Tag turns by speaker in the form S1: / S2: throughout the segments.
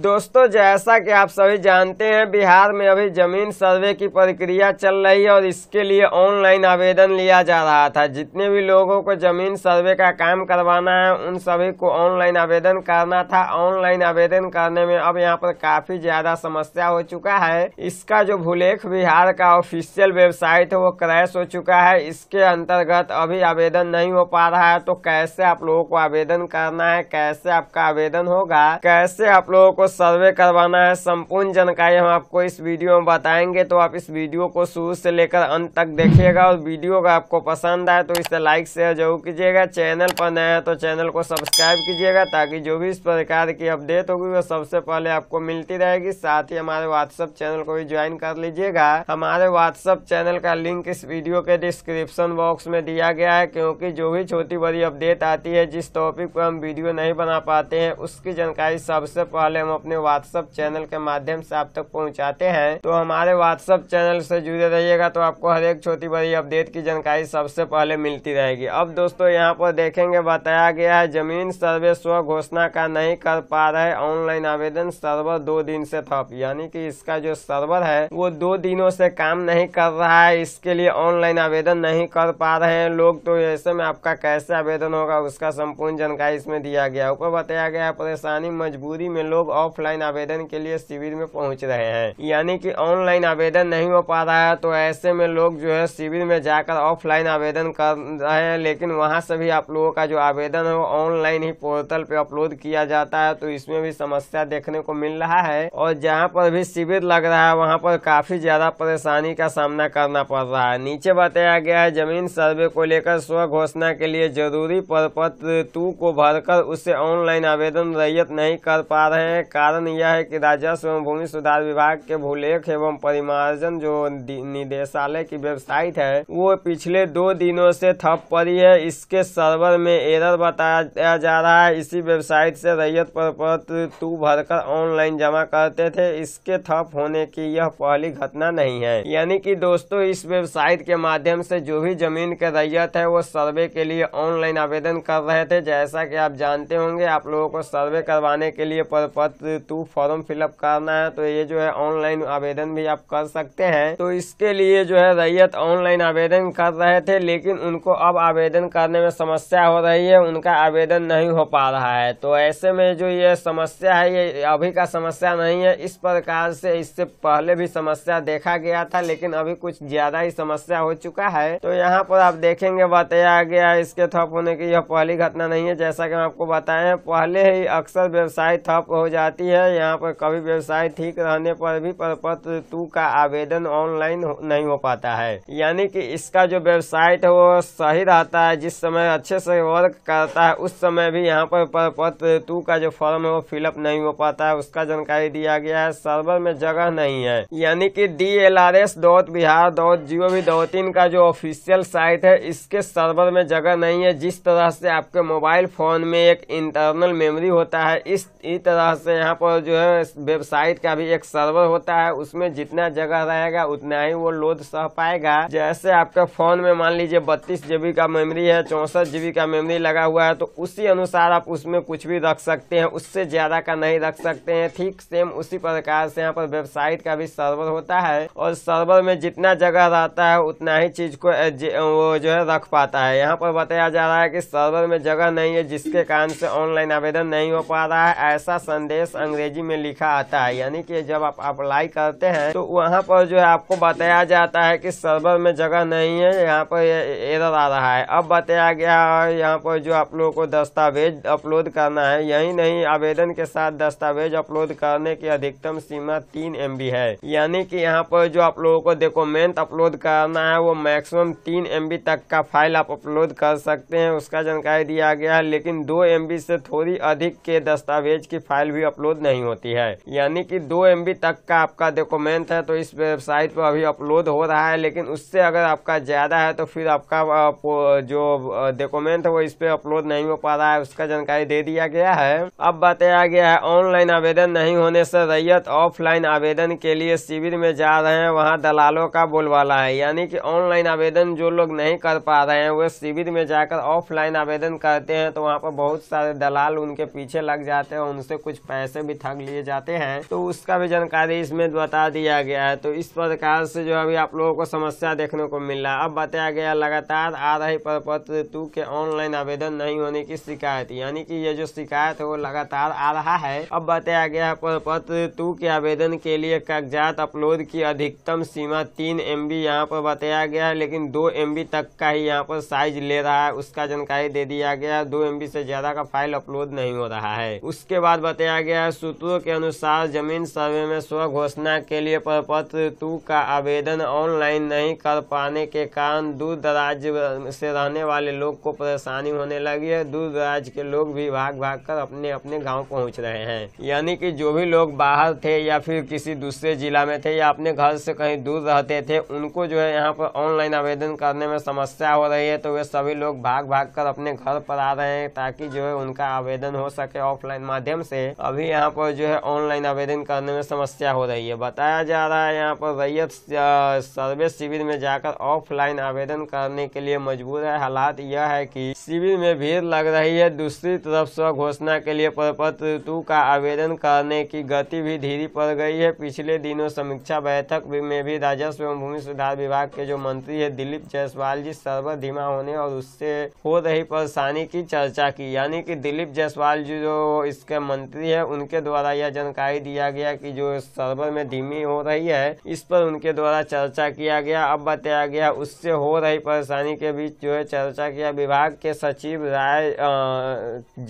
S1: दोस्तों जैसा कि आप सभी जानते हैं बिहार में अभी जमीन सर्वे की प्रक्रिया चल रही है और इसके लिए ऑनलाइन आवेदन लिया जा रहा था जितने भी लोगों को जमीन सर्वे का काम करवाना है उन सभी को ऑनलाइन आवेदन करना था ऑनलाइन आवेदन करने में अब यहाँ पर काफी ज्यादा समस्या हो चुका है इसका जो भूलेख बिहार का ऑफिशियल वेबसाइट है वो क्रैश हो चुका है इसके अंतर्गत अभी आवेदन नहीं हो पा रहा है तो कैसे आप लोगों को आवेदन करना है कैसे आपका आवेदन होगा कैसे आप लोगों को आपको सर्वे करवाना है संपूर्ण जानकारी हम आपको इस वीडियो में बताएंगे तो आप इस वीडियो को शुरू से लेकर अंत तक देखिएगा और वीडियो अगर आपको पसंद आए तो इसे लाइक शेयर जरूर कीजिएगा चैनल पर नया है तो चैनल को सब्सक्राइब कीजिएगा ताकि जो भी इस प्रकार की अपडेट होगी वो सबसे पहले आपको मिलती रहेगी साथ ही हमारे व्हाट्सअप चैनल को भी ज्वाइन कर लीजिएगा हमारे व्हाट्सअप चैनल का लिंक इस वीडियो के डिस्क्रिप्शन बॉक्स में दिया गया है क्योंकि जो भी छोटी बड़ी अपडेट आती है जिस टॉपिक पर हम वीडियो नहीं बना पाते हैं उसकी जानकारी सबसे पहले हम अपने व्हाट्सअप चैनल के माध्यम से आप तक पहुंचाते हैं तो हमारे व्हाट्सअप चैनल से जुड़े रहिएगा तो आपको हर एक छोटी बड़ी अपडेट की जानकारी सबसे पहले मिलती रहेगी अब दोस्तों यहाँ पर देखेंगे बताया गया है जमीन सर्वे स्व घोषणा का नहीं कर पा रहे ऑनलाइन आवेदन सर्वर दो दिन से थप यानी कि इसका जो सर्वर है वो दो दिनों से काम नहीं कर रहा है इसके लिए ऑनलाइन आवेदन नहीं कर पा रहे हैं लोग तो ऐसे में आपका कैसे आवेदन होगा उसका संपूर्ण जानकारी इसमें दिया गया ऊपर बताया गया परेशानी मजबूरी में लोग ऑफलाइन आवेदन के लिए शिविर में पहुंच रहे हैं यानी कि ऑनलाइन आवेदन नहीं हो पा रहा है तो ऐसे में लोग जो है शिविर में जाकर ऑफलाइन आवेदन कर रहे हैं लेकिन वहाँ से भी आप लोगों का जो आवेदन है वो ऑनलाइन ही पोर्टल पे अपलोड किया जाता है तो इसमें भी समस्या देखने को मिल रहा है और जहाँ पर भी शिविर लग रहा है वहाँ पर काफी ज्यादा परेशानी का सामना करना पड़ रहा है नीचे बताया गया है जमीन सर्वे को लेकर स्व घोषणा के लिए जरूरी पत्र टू को भरकर उसे ऑनलाइन आवेदन रैयत नहीं कर पा रहे हैं कारण यह है कि राजस्व एवं भूमि सुधार विभाग के भूलेख एवं परिमार्जन जो निदेशालय की वेबसाइट है वो पिछले दो दिनों से ठप पड़ी है इसके सर्वर में एरर बताया जा रहा है इसी वेबसाइट से रैयत प्रपत्र टू भरकर ऑनलाइन जमा करते थे इसके ठप होने की यह पहली घटना नहीं है यानी कि दोस्तों इस वेबसाइट के माध्यम से जो भी जमीन के रैयत है वो सर्वे के लिए ऑनलाइन आवेदन कर रहे थे जैसा कि आप जानते होंगे आप लोगों को सर्वे करवाने के लिए प्रपत्र टू फॉर्म फिलअप करना है तो ये जो है ऑनलाइन आवेदन भी आप कर सकते हैं तो इसके लिए जो है रैयत ऑनलाइन आवेदन कर रहे थे लेकिन उनको अब आवेदन करने में समस्या हो रही है उनका आवेदन नहीं हो पा रहा है तो ऐसे में जो ये समस्या है ये अभी का समस्या नहीं है इस प्रकार से इससे पहले भी समस्या देखा गया था लेकिन अभी कुछ ज्यादा ही समस्या हो चुका है तो यहाँ पर आप देखेंगे बताया गया इसके ठप होने की यह पहली घटना नहीं है जैसा कि हम आपको बताए पहले ही अक्सर व्यवसाय ठप हो जाता जाती है यहाँ पर कभी व्यवसाय ठीक रहने पर भी प्रपत्र टू का आवेदन ऑनलाइन नहीं हो पाता है यानी कि इसका जो वेबसाइट है वो सही रहता है जिस समय अच्छे से वर्क करता है उस समय भी यहाँ पर प्रपत्र टू का जो फॉर्म है वो फिलअप नहीं हो पाता है उसका जानकारी दिया गया है सर्वर में जगह नहीं है यानी की D L R S dot Bihar dot G V dot in का जो ऑफिशियल साइट है इसके सर्वर में जगह नहीं है जिस तरह से आपके मोबाइल फोन में एक इंटरनल मेमोरी होता है इस तरह से जैसे यहाँ पर जो है वेबसाइट का भी एक सर्वर होता है उसमें जितना जगह रहेगा उतना ही वो लोड सह पाएगा जैसे आपका फोन में मान लीजिए बत्तीस जीबी का मेमोरी है चौसठ जीबी का मेमोरी लगा हुआ है तो उसी अनुसार आप उसमें कुछ भी रख सकते हैं उससे ज्यादा का नहीं रख सकते हैं ठीक सेम उसी प्रकार से यहाँ पर वेबसाइट का भी सर्वर होता है और सर्वर में जितना जगह रहता है उतना ही चीज को वो जो है रख पाता है यहाँ पर बताया जा रहा है की सर्वर में जगह नहीं है जिसके कारण से ऑनलाइन आवेदन नहीं हो पा रहा है ऐसा संदेश एस अंग्रेजी में लिखा आता है यानी कि जब आप अप्लाई करते हैं तो वहाँ पर जो है आपको बताया जाता है कि सर्वर में जगह नहीं है यहाँ पर एरर आ रहा है अब बताया गया है यहाँ पर जो आप लोगों को दस्तावेज अपलोड करना है यही नहीं आवेदन के साथ दस्तावेज अपलोड करने की अधिकतम सीमा तीन एम है यानी कि यहाँ पर जो आप लोगों को डॉक्यूमेंट अपलोड करना है वो मैक्सिमम तीन एम तक का फाइल आप अपलोड कर सकते हैं उसका जानकारी दिया गया है लेकिन दो एम से थोड़ी अधिक के दस्तावेज की फाइल भी अपलोड नहीं होती है यानी कि दो एम तक का आपका डॉक्यूमेंट है तो इस वेबसाइट पर अभी अपलोड हो रहा है लेकिन उससे अगर आपका ज़्यादा है तो फिर आपका जो डॉक्यूमेंट है वो इस पे अपलोड नहीं हो पा रहा है उसका जानकारी दे दिया गया है अब बताया गया है ऑनलाइन आवेदन नहीं होने से रैयत ऑफलाइन आवेदन के लिए शिविर में जा रहे हैं वहाँ दलालों का बोलवाला है यानी कि ऑनलाइन आवेदन जो लोग नहीं कर पा रहे हैं वे शिविर में जाकर ऑफलाइन आवेदन करते हैं तो वहाँ पर बहुत सारे दलाल उनके पीछे लग जाते हैं उनसे कुछ पैसे ऐसे भी ठग लिए जाते हैं तो उसका भी जानकारी इसमें बता दिया गया है तो इस प्रकार से जो अभी आप लोगों को समस्या देखने को मिल रहा है अब बताया गया लगातार आ रही प्रपत्र टू के ऑनलाइन आवेदन नहीं होने की शिकायत यानी कि ये जो शिकायत है वो लगातार आ रहा है अब बताया गया है प्रपत्र टू के आवेदन के लिए कागजात अपलोड की अधिकतम सीमा तीन एम बी यहाँ पर बताया गया है लेकिन दो एम बी तक का ही यहाँ पर साइज ले रहा है उसका जानकारी दे दिया गया है दो एम बी से ज्यादा का फाइल अपलोड नहीं हो रहा है उसके बाद बताया गया गया सूत्रों के अनुसार जमीन सर्वे में स्व घोषणा के लिए प्रपत्र टू का आवेदन ऑनलाइन नहीं कर पाने के कारण दूर दराज से रहने वाले लोग को परेशानी होने लगी है दूर दराज के लोग भी भाग भाग कर अपने अपने गांव पहुंच रहे हैं यानी कि जो भी लोग बाहर थे या फिर किसी दूसरे जिला में थे या अपने घर से कहीं दूर रहते थे उनको जो है यहाँ पर ऑनलाइन आवेदन करने में समस्या हो रही है तो वे सभी लोग भाग भाग कर अपने घर पर आ रहे हैं ताकि जो है उनका आवेदन हो सके ऑफलाइन माध्यम से अभी भी यहाँ पर जो है ऑनलाइन आवेदन करने में समस्या हो रही है बताया जा रहा है यहाँ पर रैयत सर्विस शिविर में जाकर ऑफलाइन आवेदन करने के लिए मजबूर है हालात यह है कि शिविर में भीड़ लग रही है दूसरी तरफ स्व घोषणा के लिए प्रपत्र टू का आवेदन करने की गति भी धीरे पड़ गई है पिछले दिनों समीक्षा बैठक में भी राजस्व एवं भूमि सुधार विभाग के जो मंत्री है दिलीप जायसवाल जी सर्वर धीमा होने और उससे हो रही परेशानी की चर्चा की यानी की दिलीप जायसवाल जी जो इसके मंत्री है उनके द्वारा यह जानकारी दिया गया कि जो सर्वर में धीमी हो रही है इस पर उनके द्वारा चर्चा किया गया अब बताया गया उससे हो रही परेशानी के बीच जो है चर्चा किया विभाग के सचिव राय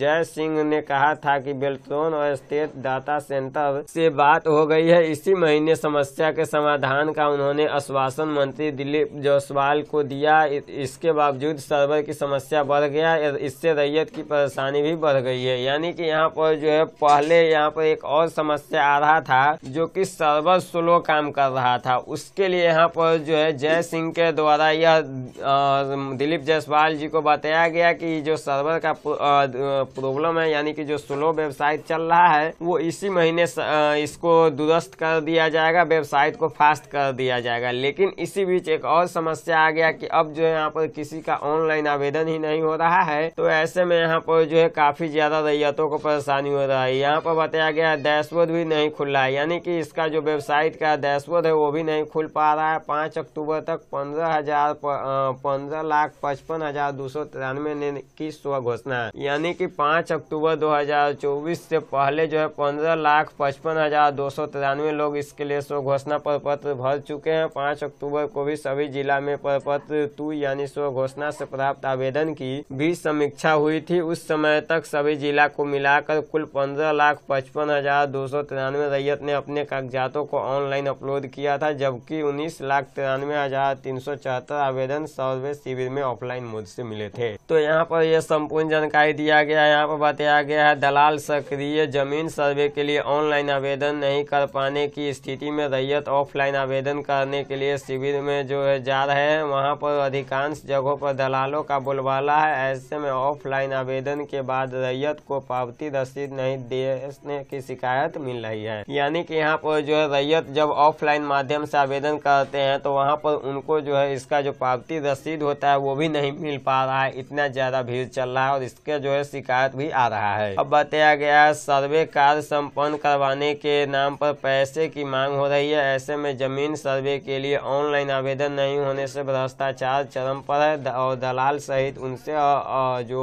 S1: जय सिंह ने कहा था कि बेल्ट्रोन और स्टेट डाटा सेंटर से बात हो गई है इसी महीने समस्या के समाधान का उन्होंने आश्वासन मंत्री दिलीप जायसवाल को दिया इसके बावजूद सर्वर की समस्या बढ़ गया इससे रैयत की परेशानी भी बढ़ गई है यानी कि यहाँ पर जो है पहले पहले यहाँ पर एक और समस्या आ रहा था जो कि सर्वर स्लो काम कर रहा था उसके लिए यहाँ पर जो है जय सिंह के द्वारा यह दिलीप जायसवाल जी को बताया गया कि जो सर्वर का प्रॉब्लम है यानी कि जो स्लो वेबसाइट चल रहा है वो इसी महीने इसको दुरुस्त कर दिया जाएगा वेबसाइट को फास्ट कर दिया जाएगा लेकिन इसी बीच एक और समस्या आ गया कि अब जो है यहाँ पर किसी का ऑनलाइन आवेदन ही नहीं हो रहा है तो ऐसे में यहाँ पर जो है काफी ज्यादा रैयतों को परेशानी हो रही है यहाँ पर बताया गया है डैशबोर्ड भी नहीं खुल रहा है यानी कि इसका जो वेबसाइट का डैशबोर्ड है वो भी नहीं खुल पा रहा है पाँच अक्टूबर तक पंद्रह हजार पंद्रह लाख पचपन हजार दो सौ तिरानवे की स्व घोषणा यानी कि पाँच अक्टूबर दो हजार चौबीस से पहले जो है पंद्रह लाख पचपन हजार दो सौ तिरानवे लोग इसके लिए स्व घोषणा पर पत्र भर चुके हैं पाँच अक्टूबर को भी सभी जिला में पर पत्र टू यानी स्व घोषणा से प्राप्त आवेदन की भी समीक्षा हुई थी उस समय तक सभी जिला को मिलाकर कुल पंद्रह लाख पचपन हजार दो सौ तिरानवे रैयत ने अपने कागजातों को ऑनलाइन अपलोड किया था जबकि उन्नीस लाख तिरानवे हजार तीन सौ चौहत्तर आवेदन सर्वे शिविर में ऑफलाइन मोड से मिले थे तो यहाँ पर यह संपूर्ण जानकारी दिया गया है यहाँ पर बताया गया है दलाल सक्रिय जमीन सर्वे के लिए ऑनलाइन आवेदन नहीं कर पाने की स्थिति में रैयत ऑफलाइन आवेदन करने के लिए शिविर में जो है जा रहे हैं वहाँ पर अधिकांश जगहों पर दलालों का बोलबाला है ऐसे में ऑफलाइन आवेदन के बाद रैयत को पावती रसीद नहीं दे बेचने की शिकायत मिल रही है यानी कि यहाँ पर जो है रैयत जब ऑफलाइन माध्यम से आवेदन करते हैं तो वहाँ पर उनको जो है इसका जो पावती रसीद होता है वो भी नहीं मिल पा रहा है इतना ज्यादा भीड़ चल रहा है और इसके जो है शिकायत भी आ रहा है अब बताया गया सर्वे कार्य सम्पन्न करवाने के नाम पर पैसे की मांग हो रही है ऐसे में जमीन सर्वे के लिए ऑनलाइन आवेदन नहीं होने से भ्रष्टाचार चरम पर है और दलाल सहित उनसे जो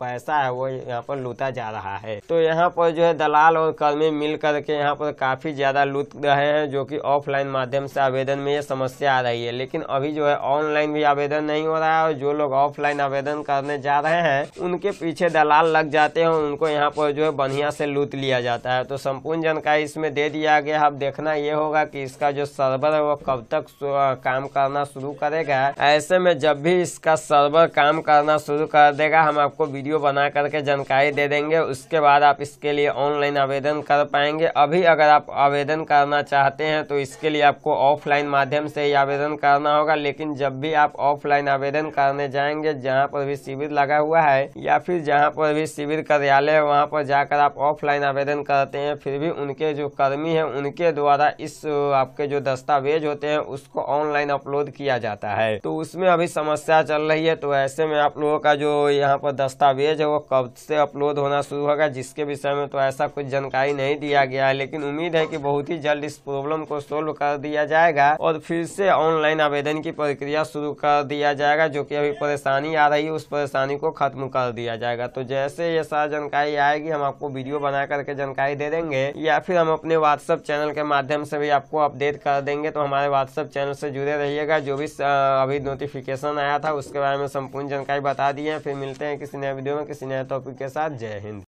S1: पैसा है वो यहाँ पर लूटा जा रहा है तो यहाँ पर जो है दलाल और कर्मी मिल करके यहाँ पर काफ़ी ज़्यादा लूट रहे हैं जो कि ऑफलाइन माध्यम से आवेदन में ये समस्या आ रही है लेकिन अभी जो है ऑनलाइन भी आवेदन नहीं हो रहा है और जो लोग ऑफलाइन आवेदन करने जा रहे हैं उनके पीछे दलाल लग जाते हैं उनको यहाँ पर जो है बढ़िया से लूट लिया जाता है तो संपूर्ण जानकारी इसमें दे दिया गया अब देखना ये होगा कि इसका जो सर्वर है वो कब तक काम करना शुरू करेगा ऐसे में जब भी इसका सर्वर काम करना शुरू कर देगा हम आपको वीडियो बना करके जानकारी दे देंगे उसके बाद आप इसके लिए ऑनलाइन आवेदन कर पाएंगे अभी अगर आप आवेदन करना चाहते हैं तो इसके लिए आपको ऑफलाइन माध्यम से ही आवेदन करना होगा लेकिन जब भी आप ऑफलाइन आवेदन करने जाएंगे जहां पर भी शिविर लगा हुआ है या फिर जहां पर भी शिविर कार्यालय है वहाँ पर जाकर आप ऑफलाइन आवेदन करते हैं फिर भी उनके जो कर्मी है उनके द्वारा इस आपके जो दस्तावेज होते हैं उसको ऑनलाइन अपलोड किया जाता है तो उसमें अभी समस्या चल रही है तो ऐसे में आप लोगों का जो यहाँ पर दस्तावेज है वो कब से अपलोड होना शुरू होगा जिसके विषय में तो ऐसा कुछ जानकारी नहीं दिया गया है लेकिन उम्मीद है कि बहुत ही जल्द इस प्रॉब्लम को सोल्व कर दिया जाएगा और फिर से ऑनलाइन आवेदन की प्रक्रिया शुरू कर दिया जाएगा जो कि अभी परेशानी आ रही है उस परेशानी को खत्म कर दिया जाएगा तो जैसे ये सारा जानकारी आएगी हम आपको वीडियो बना करके जानकारी दे देंगे या फिर हम अपने व्हाट्सअप चैनल के माध्यम से भी आपको अपडेट कर देंगे तो हमारे व्हाट्सअप चैनल से जुड़े रहिएगा जो भी अभी नोटिफिकेशन आया था उसके बारे में संपूर्ण जानकारी बता दी है फिर मिलते हैं किसी नए वीडियो में किसी नए टॉपिक के साथ जय हिंद